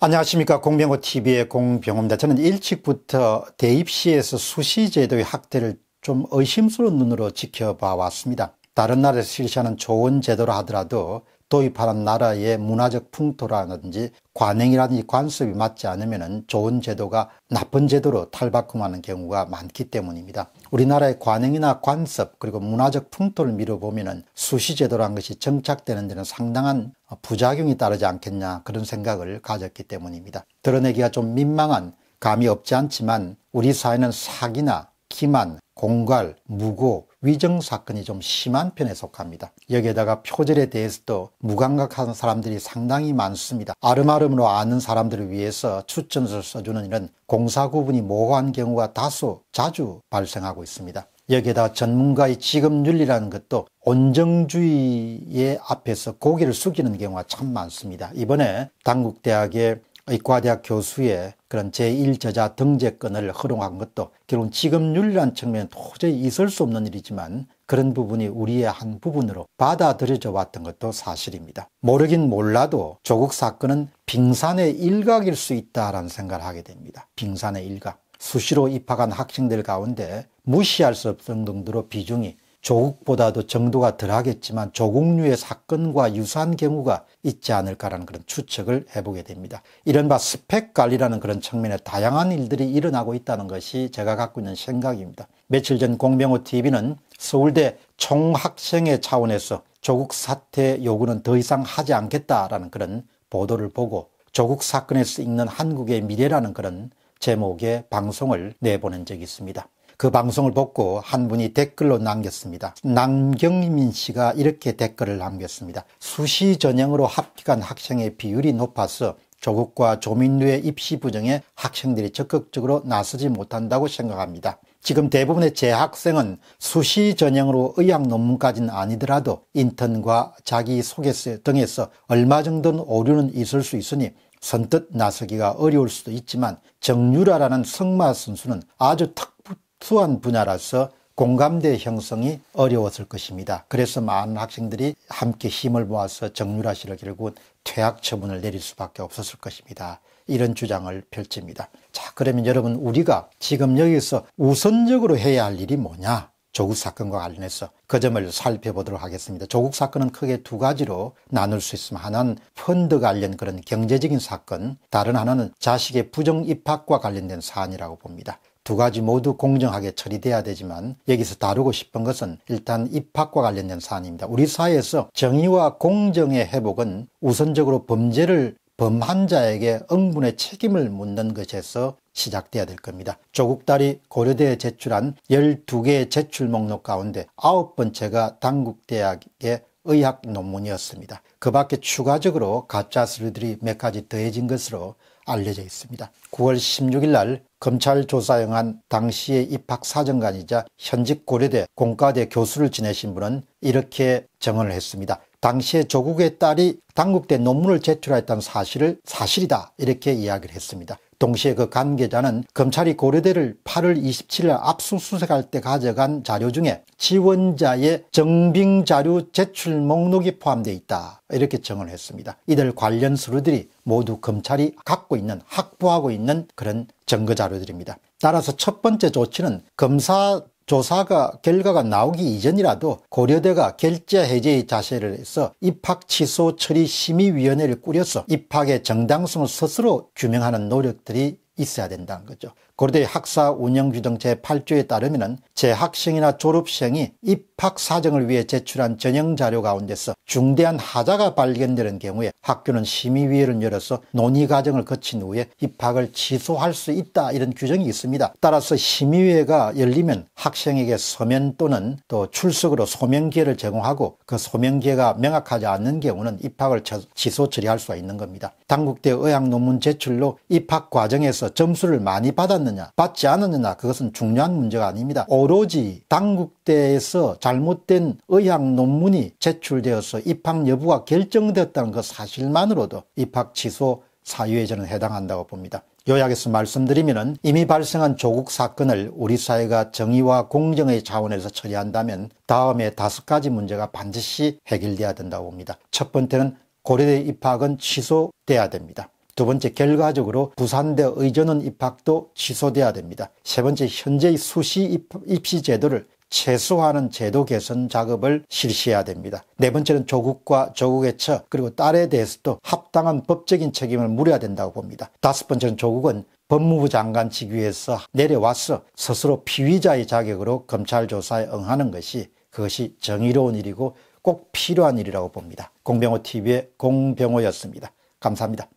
안녕하십니까 공병호TV의 공병호입니다. 저는 일찍부터 대입시에서 수시제도의 학대를 좀 의심스러운 눈으로 지켜봐 왔습니다. 다른 나라에서 실시하는 좋은 제도라 하더라도 도입하는 나라의 문화적 풍토라든지 관행이라든지 관습이 맞지 않으면 좋은 제도가 나쁜 제도로 탈바꿈하는 경우가 많기 때문입니다. 우리나라의 관행이나 관습 그리고 문화적 풍토를 미뤄보면 수시제도란 것이 정착되는 데는 상당한 부작용이 따르지 않겠냐 그런 생각을 가졌기 때문입니다. 드러내기가 좀 민망한 감이 없지 않지만 우리 사회는 사기나 기만, 공갈, 무고, 위정 사건이 좀 심한 편에 속합니다. 여기에다가 표절에 대해서도 무감각한 사람들이 상당히 많습니다. 아름아름으로 아는 사람들을 위해서 추천서를 써주는 이런 공사 구분이 모호한 경우가 다소 자주 발생하고 있습니다. 여기에다 전문가의 지급윤리라는 것도 온정주의의 앞에서 고개를 숙이는 경우가 참 많습니다. 이번에 당국대학의 의과대학 교수의 그런 제1저자 등재권을 허용한 것도 결국 지금 윤리는 측면에 도저히 있을 수 없는 일이지만 그런 부분이 우리의 한 부분으로 받아들여져 왔던 것도 사실입니다. 모르긴 몰라도 조국 사건은 빙산의 일각일 수 있다라는 생각을 하게 됩니다. 빙산의 일각. 수시로 입학한 학생들 가운데 무시할 수없던 정도로 비중이 조국보다도 정도가 덜하겠지만 조국류의 사건과 유사한 경우가 있지 않을까라는 그런 추측을 해보게 됩니다. 이른바 스펙 관리라는 그런 측면에 다양한 일들이 일어나고 있다는 것이 제가 갖고 있는 생각입니다. 며칠 전 공병호 TV는 서울대 총학생회 차원에서 조국 사태 요구는 더 이상 하지 않겠다라는 그런 보도를 보고 조국 사건에서 읽는 한국의 미래라는 그런 제목의 방송을 내보낸 적이 있습니다. 그 방송을 보고 한 분이 댓글로 남겼습니다. 남경민 씨가 이렇게 댓글을 남겼습니다. 수시 전형으로 합격한 학생의 비율이 높아서 조국과 조민료의 입시 부정에 학생들이 적극적으로 나서지 못한다고 생각합니다. 지금 대부분의 재학생은 수시 전형으로 의학 논문까지는 아니더라도 인턴과 자기소개서 등에서 얼마 정도는 오류는 있을 수 있으니 선뜻 나서기가 어려울 수도 있지만 정유라라는 승마 선수는 아주 특 투한 분야라서 공감대 형성이 어려웠을 것입니다. 그래서 많은 학생들이 함께 힘을 모아서 정유라 씨를 결국 퇴학 처분을 내릴 수밖에 없었을 것입니다. 이런 주장을 펼칩니다. 자, 그러면 여러분 우리가 지금 여기서 우선적으로 해야 할 일이 뭐냐? 조국 사건과 관련해서 그 점을 살펴보도록 하겠습니다. 조국 사건은 크게 두 가지로 나눌 수 있습니다. 하나는 펀드 관련 그런 경제적인 사건, 다른 하나는 자식의 부정 입학과 관련된 사안이라고 봅니다. 두 가지 모두 공정하게 처리돼야 되지만 여기서 다루고 싶은 것은 일단 입학과 관련된 사안입니다. 우리 사회에서 정의와 공정의 회복은 우선적으로 범죄를 범한 자에게 응분의 책임을 묻는 것에서 시작돼야 될 겁니다. 조국 딸이 고려대에 제출한 12개의 제출 목록 가운데 9번째가 당국대학의 의학 논문이었습니다. 그 밖에 추가적으로 가짜 서류들이 몇 가지 더해진 것으로 알려져 있습니다. 9월 16일 날 검찰 조사영한 당시의 입학사정관이자 현직 고려대 공과대 교수를 지내신 분은 이렇게 증언을 했습니다. 당시에 조국의 딸이 당국대 논문을 제출했던 하 사실을 사실이다 이렇게 이야기를 했습니다. 동시에 그 관계자는 검찰이 고려대를 8월 27일 압수수색할 때 가져간 자료 중에 지원자의 정빙 자료 제출 목록이 포함되어 있다 이렇게 증언을 했습니다. 이들 관련 서류들이 모두 검찰이 갖고 있는 확보하고 있는 그런 증거 자료들입니다. 따라서 첫 번째 조치는 검사 조사가 결과가 나오기 이전이라도 고려대가 결제 해제의 자세를 해서 입학 취소 처리 심의위원회를 꾸려서 입학의 정당성을 스스로 규명하는 노력들이 있어야 된다는 거죠. 고려대 학사 운영규정 제8조에 따르면 재학생이나 졸업생이 입학 사정을 위해 제출한 전형 자료 가운데서 중대한 하자가 발견되는 경우에 학교는 심의위원회를 열어서 논의 과정을 거친 후에 입학을 취소할 수 있다 이런 규정이 있습니다. 따라서 심의회가 열리면 학생에게 서면 또는 또 출석으로 소명기회를 제공하고 그 소명기회가 명확하지 않는 경우는 입학을 취소 처리할 수가 있는 겁니다. 당국대 의학 논문 제출로 입학 과정에서 점수를 많이 받았는 받았느냐 받지 않았느냐 그것은 중요한 문제가 아닙니다. 오로지 당국대에서 잘못된 의학 논문이 제출되어서 입학 여부가 결정되었다는 그 사실만으로도 입학 취소 사유에 전는 해당한다고 봅니다. 요약해서 말씀드리면 이미 발생한 조국 사건을 우리 사회가 정의와 공정의 차원에서 처리한다면 다음에 다섯 가지 문제가 반드시 해결돼야 된다고 봅니다. 첫 번째는 고려대 입학은 취소돼야 됩니다. 두 번째 결과적으로 부산대 의전원 입학도 취소돼야 됩니다. 세 번째 현재의 수시 입시 제도를 최소화하는 제도 개선 작업을 실시해야 됩니다. 네 번째는 조국과 조국의 처 그리고 딸에 대해서도 합당한 법적인 책임을 물어야 된다고 봅니다. 다섯 번째는 조국은 법무부 장관 직위에서 내려와서 스스로 피의자의 자격으로 검찰 조사에 응하는 것이 그것이 정의로운 일이고 꼭 필요한 일이라고 봅니다. 공병호 TV의 공병호였습니다. 감사합니다.